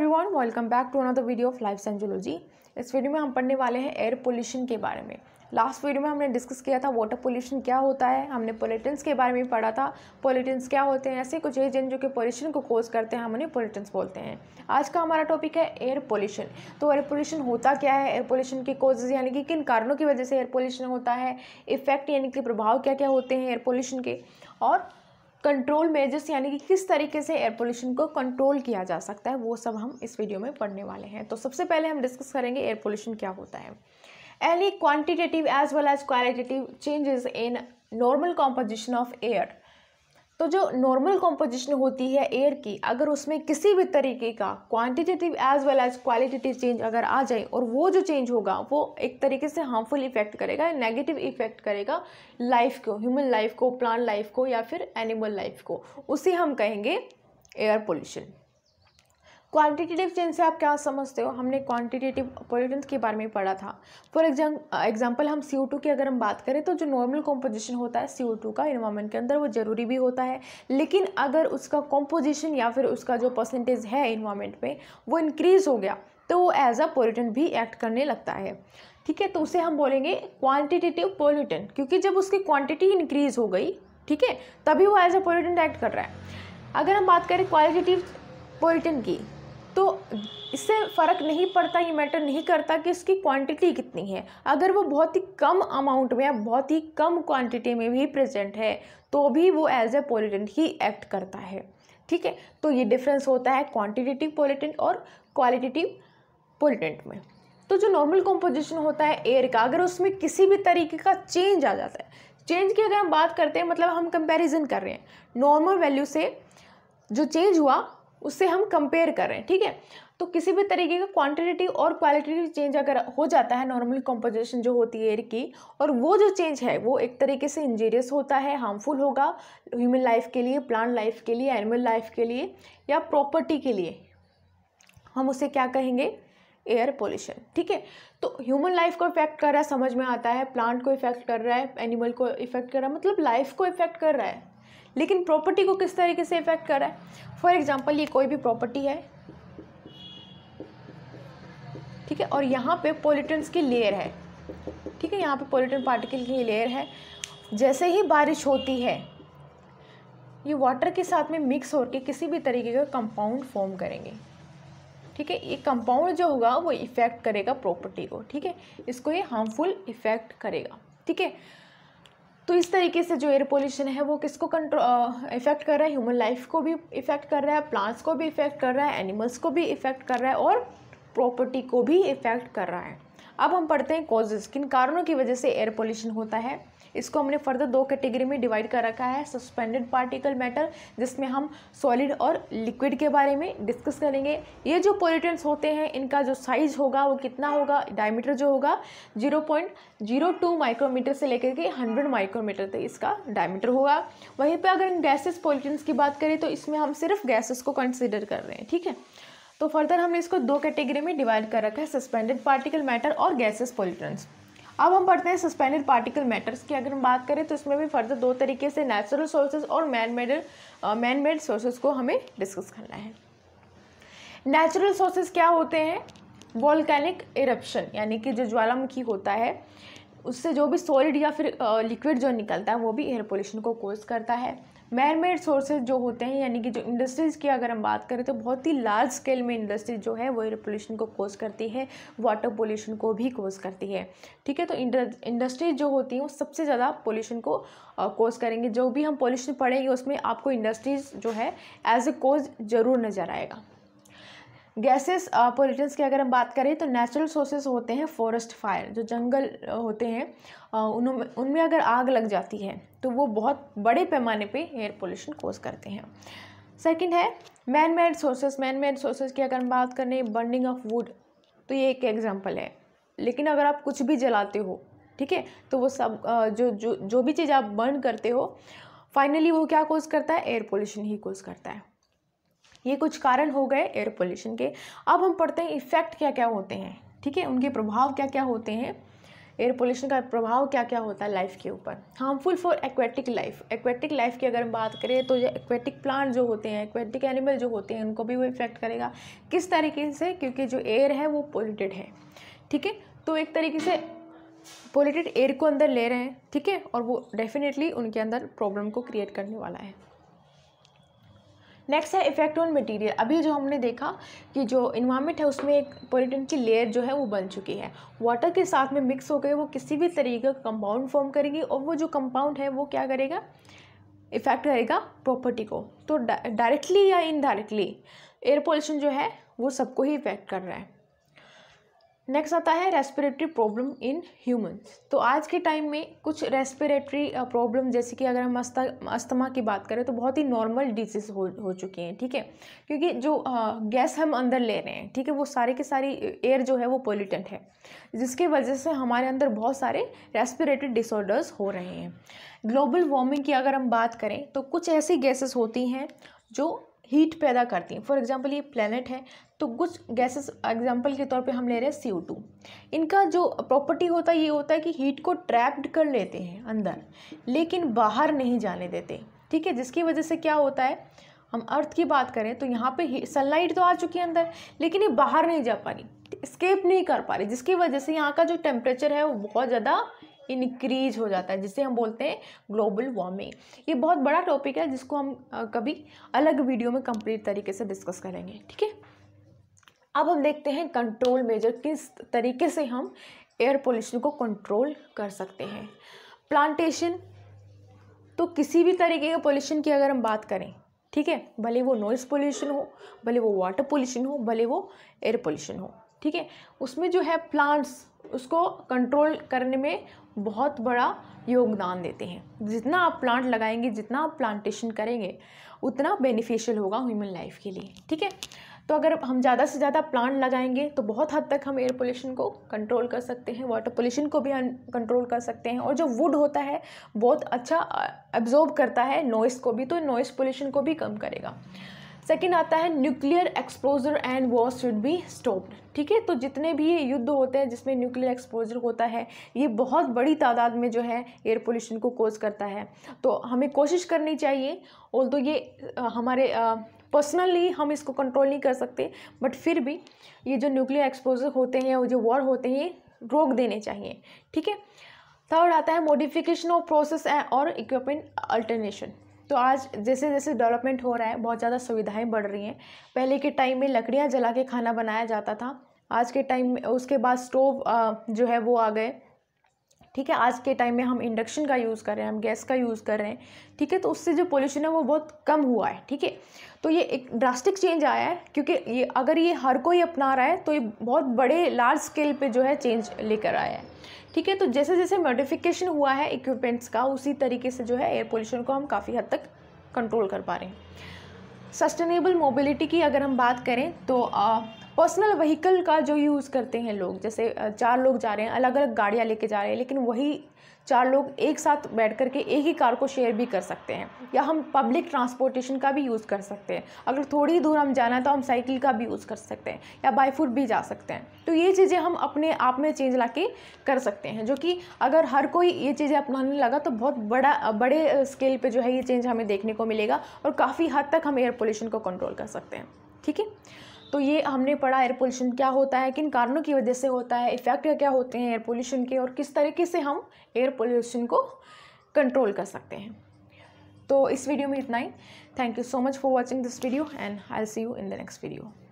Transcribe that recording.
Everyone welcome back to another video of life सेंजोलॉजी इस video में हम पढ़ने वाले हैं एयर पोल्यूशन के बारे में लास्ट वीडियो में हमने डिस्कस किया था वाटर पोल्यूशन क्या होता है हमने पोलिटन्स के बारे में पढ़ा था पोलिटन्स क्या होते हैं ऐसे कुछ एजेंट जो कि पोल्यूशन को कोज करते हैं हम उन्हें पोलिटन्स बोलते हैं आज का हमारा टॉपिक है एयर पोल्यूशन तो एयर पोल्यूशन होता क्या है एयर पोल्यूशन के कोजेज यानी कि किन कारणों की वजह से एयर पोल्यूशन होता है इफेक्ट यानी कि प्रभाव क्या क्या होते हैं एयर पोल्यूशन के और कंट्रोल मेजर्स यानी कि किस तरीके से एयर पोल्यूशन को कंट्रोल किया जा सकता है वो सब हम इस वीडियो में पढ़ने वाले हैं तो सबसे पहले हम डिस्कस करेंगे एयर पोल्यूशन क्या होता है any quantitative as well as qualitative changes in normal composition of air तो जो नॉर्मल कॉम्पोजिशन होती है एयर की अगर उसमें किसी भी तरीके का quantitative as well as qualitative change अगर आ जाए और वो जो चेंज होगा वो एक तरीके से हार्मफुल इफेक्ट करेगा नेगेटिव इफेक्ट करेगा लाइफ को ह्यूमन लाइफ को प्लांट लाइफ को या फिर एनिमल लाइफ को उसे हम कहेंगे एयर पोल्यूशन क्वांटिटेटिव चेंज से आप क्या समझते हो हमने क्वांटिटेटिव पोल्यूटेंस के बारे में पढ़ा था फॉर एग्जाम एग्जाम्पल हम सी की अगर हम बात करें तो जो नॉर्मल कॉम्पोजिशन होता है सी का इन्वायरमेंट के अंदर वो ज़रूरी भी होता है लेकिन अगर उसका कॉम्पोजिशन या फिर उसका जो परसेंटेज है इन्वायरमेंट में वो इंक्रीज़ हो गया तो वो एज अ पोल्यूटेंट भी एक्ट करने लगता है ठीक है तो उसे हम बोलेंगे क्वान्टिटेटिव पोल्यूटेंट क्योंकि जब उसकी क्वान्टिटी इंक्रीज़ हो गई ठीक है तभी वो एज अ पोल्यूटेंट एक्ट कर रहा है अगर हम बात करें क्वालिटेटिव पोल्यूटेंट की तो इससे फ़र्क नहीं पड़ता ये मैटर नहीं करता कि उसकी क्वांटिटी कितनी है अगर वो बहुत ही कम अमाउंट में या बहुत ही कम क्वांटिटी में भी प्रेजेंट है तो भी वो एज ए पोलिटेंट ही एक्ट करता है ठीक है तो ये डिफरेंस होता है क्वांटिटेटिव पोलिटेंट और क्वालिटेटिव पोलिटेंट में तो जो नॉर्मल कंपोजिशन होता है एयर का अगर उसमें किसी भी तरीके का चेंज आ जाता है चेंज की अगर हम बात करते हैं मतलब हम कंपेरिजन कर रहे हैं नॉर्मल वैल्यू से जो चेंज हुआ उससे हम कंपेयर करें ठीक है तो किसी भी तरीके का क्वांटिटेटिव और क्वालिटेटिव चेंज अगर हो जाता है नॉर्मल कॉम्पोजिशन जो होती है एयर की और वो जो चेंज है वो एक तरीके से इंजीरियस होता है हार्मफुल होगा ह्यूमन लाइफ के लिए प्लांट लाइफ के लिए एनिमल लाइफ के लिए या प्रॉपर्टी के लिए हम उसे क्या कहेंगे एयर पोल्यूशन ठीक है तो ह्यूमन लाइफ को इफेक्ट कर रहा है समझ में आता है प्लांट को इफेक्ट कर रहा है एनिमल को इफेक्ट कर रहा है मतलब लाइफ को इफेक्ट कर रहा है लेकिन प्रॉपर्टी को किस तरीके से इफेक्ट कर रहा है फॉर एग्ज़ाम्पल ये कोई भी प्रॉपर्टी है ठीक है और यहाँ पे पोलिटन्स की लेयर है ठीक है यहाँ पे पोलिटन पार्टिकल की लेयर है जैसे ही बारिश होती है ये वाटर के साथ में मिक्स होकर किसी भी तरीके का कंपाउंड फॉर्म करेंगे ठीक है ये कंपाउंड जो होगा वो इफ़ेक्ट करेगा प्रॉपर्टी को ठीक है इसको ये हार्मफुल इफ़ेक्ट करेगा ठीक है तो इस तरीके से जो एयर पोल्यूशन है वो किसको कंट्रो इफेक्ट कर रहा है ह्यूमन लाइफ को भी इफेक्ट कर रहा है प्लांट्स को भी इफेक्ट कर रहा है एनिमल्स को भी इफेक्ट कर रहा है और प्रॉपर्टी को भी इफेक्ट कर रहा है अब हम पढ़ते हैं कॉजेज़ किन कारणों की वजह से एयर पोल्यूशन होता है इसको हमने फर्दर दो कैटेगरी में डिवाइड कर रखा है सस्पेंडेड पार्टिकल मैटर जिसमें हम सॉलिड और लिक्विड के बारे में डिस्कस करेंगे ये जो पोलिटेंट्स होते हैं इनका जो साइज होगा वो कितना होगा डायमीटर जो होगा zero point zero two micrometre से लेकर के हंड्रेड माइक्रोमीटर तक इसका डायमीटर होगा वहीं पर अगर हम गैसेस पोलिटन्स की बात करें तो इसमें हम सिर्फ गैसेस को कंसिडर कर रहे हैं ठीक है तो फर्दर हमने इसको दो कैटेगरी में डिवाइड कर रखा है सस्पेंडेड पार्टिकल मैटर और गैसेस पोलिटन्स अब हम पढ़ते हैं सस्पेंडेड पार्टिकल मैटर्स की अगर हम बात करें तो इसमें भी फर्दर दो तरीके से नेचुरल सोर्सेज और man made man made sources को हमें डिस्कस करना है नेचुरल सोर्सेज क्या होते हैं वॉलकैनिक इरप्शन यानी कि जो ज्वालामुखी होता है उससे जो भी सॉलिड या फिर लिक्विड जो निकलता है वो भी एयर पोल्यूशन को कोज करता है मैन मेड सोर्सेज जो होते हैं यानी कि जो इंडस्ट्रीज़ की अगर हम बात करें तो बहुत ही लार्ज स्केल में इंडस्ट्रीज जो है वो एयर पोल्यूशन को कोज करती है वाटर पोल्यूशन को भी कोज करती है ठीक है तो इंडस्ट्रीज जो होती हैं वो सबसे ज़्यादा पोल्यूशन को कोज करेंगे जो भी हम पोल्यूशन पढ़ेंगे उसमें आपको इंडस्ट्रीज जो है एज ए कोज ज़रूर नज़र आएगा गैसेस पोल्यूशन की अगर हम बात करें तो नेचुरल सोर्सेज होते हैं फॉरेस्ट फायर जो जंगल होते हैं उनमें उनमें अगर आग लग जाती है तो वो बहुत बड़े पैमाने पे एयर पोल्यूशन कोज करते हैं सेकंड है man made sources man made sources की अगर हम बात करें बर्निंग ऑफ वुड तो ये एक एग्जांपल है लेकिन अगर आप कुछ भी जलाते हो ठीक है तो वो सब जो जो जो भी चीज़ आप बर्न करते हो फाइनली वो क्या कोज करता है एयर पोल्यूशन ही कोज करता है ये कुछ कारण हो गए एयर पोल्यूशन के अब हम पढ़ते हैं इफ़ेक्ट क्या क्या होते हैं ठीक है उनके प्रभाव क्या क्या होते हैं एयर पोल्यूशन का प्रभाव क्या क्या होता है लाइफ के ऊपर harmful for aquatic life aquatic life की अगर हम बात करें तो ये एक्वेटिक प्लांट जो होते हैं एक्वेटिक एनिमल जो होते हैं उनको भी वो इफेक्ट करेगा किस तरीके से क्योंकि जो एयर है वो पोल्यूटेड है ठीक है तो एक तरीके से पोल्यूटेड एयर को अंदर ले रहे हैं ठीक है और वो डेफिनेटली उनके अंदर प्रॉब्लम को क्रिएट करने वाला है नेक्स्ट है इफेक्ट ऑन मटेरियल अभी जो हमने देखा कि जो इन्वायरमेंट है उसमें एक पोलिटन की लेयर जो है वो बन चुकी है वाटर के साथ में मिक्स हो गए वो किसी भी तरीके का कंपाउंड फॉर्म करेगी और वो जो कंपाउंड है वो क्या करेगा इफेक्ट करेगा प्रॉपर्टी को तो डायरेक्टली या इनडायरेक्टली एयर पोल्यूशन जो है वो सबको ही इफेक्ट कर रहा है नेक्स्ट आता है रेस्पिरेटरी प्रॉब्लम इन ह्यूमन्स तो आज के टाइम में कुछ रेस्पिरेटरी प्रॉब्लम जैसे कि अगर हम अस्था अस्थमा की बात करें तो बहुत ही नॉर्मल डिजीज हो हो चुकी हैं ठीक है थीके? क्योंकि जो गैस हम अंदर ले रहे हैं ठीक है वो सारे की सारी एयर जो है वो पोल्यूटेंट है जिसके वजह से हमारे अंदर बहुत सारे रेस्पिरेटरी डिसऑर्डर्स हो रहे हैं ग्लोबल वार्मिंग की अगर हम बात करें तो कुछ ऐसी गैसेस होती हैं जो हीट पैदा करती हैं फॉर एग्जांपल ये प्लैनेट है तो कुछ गैसेस एग्जांपल के तौर पे हम ले रहे हैं सी टू इनका जो प्रॉपर्टी होता है ये होता है कि हीट को ट्रैप्ड कर लेते हैं अंदर लेकिन बाहर नहीं जाने देते ठीक है जिसकी वजह से क्या होता है हम अर्थ की बात करें तो यहाँ पे सनलाइट तो आ चुकी है अंदर लेकिन ये बाहर नहीं जा पा रही स्केप नहीं कर पा रही जिसकी वजह से यहाँ का जो टेम्परेचर है वो बहुत ज़्यादा इनक्रीज हो जाता है जिसे हम बोलते हैं ग्लोबल वार्मिंग ये बहुत बड़ा टॉपिक है जिसको हम कभी अलग वीडियो में कंप्लीट तरीके से डिस्कस करेंगे ठीक है अब हम देखते हैं कंट्रोल मेजर किस तरीके से हम एयर पोल्यूशन को कंट्रोल कर सकते हैं प्लांटेशन तो किसी भी तरीके के पोल्यूशन की अगर हम बात करें ठीक है भले वो नॉइज़ पोल्यूशन हो भले वो वाटर पोल्यूशन हो भले वो एयर पोल्यूशन हो ठीक है उसमें जो है प्लांट्स उसको कंट्रोल करने में बहुत बड़ा योगदान देते हैं जितना आप प्लांट लगाएंगे जितना आप प्लांटेशन करेंगे उतना बेनिफिशियल होगा ह्यूमन लाइफ के लिए ठीक है तो अगर हम ज़्यादा से ज़्यादा प्लांट लगाएंगे तो बहुत हद तक हम एयर पोल्यूशन को कंट्रोल कर सकते हैं वाटर पोल्यूशन को भी कंट्रोल कर सकते हैं और जो वुड होता है बहुत अच्छा एब्जॉर्ब करता है नॉइस को भी तो नॉइस पोल्यूशन को भी कम करेगा सेकेंड आता है nuclear exposure and war should be stopped ठीक है तो जितने भी युद्ध होते हैं जिसमें न्यूक्लियर एक्सपोजर होता है ये बहुत बड़ी तादाद में जो है एयर पोल्यूशन को कोज करता है तो हमें कोशिश करनी चाहिए और तो ये हमारे पर्सनली हम इसको कंट्रोल नहीं कर सकते बट फिर भी ये जो न्यूक्लियर एक्सपोजर होते हैं और जो वॉर होते हैं रोक देने चाहिए ठीक है थर्ड आता है मोडिफिकेशन ऑफ प्रोसेस और इक्विपमेंट अल्टरनेशन तो आज जैसे जैसे डेवलपमेंट हो रहा है बहुत ज़्यादा सुविधाएं बढ़ रही हैं पहले के टाइम में लकड़ियाँ जला के खाना बनाया जाता था आज के टाइम में उसके बाद स्टोव जो है वो आ गए ठीक है आज के टाइम में हम इंडक्शन का यूज़ कर रहे हैं हम गैस का यूज़ कर रहे हैं ठीक है तो उससे जो पोल्यूशन है वो बहुत कम हुआ है ठीक है तो ये एक ड्रास्टिक चेंज आया है क्योंकि ये अगर ये हर कोई अपना रहा है तो ये बहुत बड़े लार्ज स्केल पर जो है चेंज लेकर आया है ठीक है तो जैसे जैसे मॉडिफिकेशन हुआ है इक्विपमेंट्स का उसी तरीके से जो है एयर पोल्यूशन को हम काफ़ी हद तक कंट्रोल कर पा रहे हैं सस्टेनेबल मोबिलिटी की अगर हम बात करें तो आ, पर्सनल व्हीकल का जो यूज़ करते हैं लोग जैसे चार लोग जा रहे हैं अलग अलग गाड़ियाँ लेके जा रहे हैं लेकिन वही चार लोग एक साथ बैठ कर के एक ही कार को शेयर भी कर सकते हैं या हम पब्लिक ट्रांसपोर्टेशन का भी यूज़ कर सकते हैं अगर थोड़ी दूर हम जाना है तो हम साइकिल का भी यूज़ कर सकते हैं या बाई फुट भी जा सकते हैं तो ये चीज़ें हम अपने आप में चेंज ला के कर सकते हैं जो कि अगर हर कोई ये चीज़ें अपनाने लगा तो बहुत बड़ा बड़े स्केल पर जो है ये चेंज हमें देखने को मिलेगा और काफ़ी हद तक हम एयर पोल्यूशन को कंट्रोल कर सकते हैं ठीक है तो ये हमने पढ़ा एयर पोल्यूशन क्या होता है किन कारणों की वजह से होता है इफ़ेक्ट क्या होते हैं एयर पोल्यूशन के और किस तरीके से हम एयर पोल्यूशन को कंट्रोल कर सकते हैं तो इस वीडियो में इतना ही thank you so much for watching this video and I see you in the next video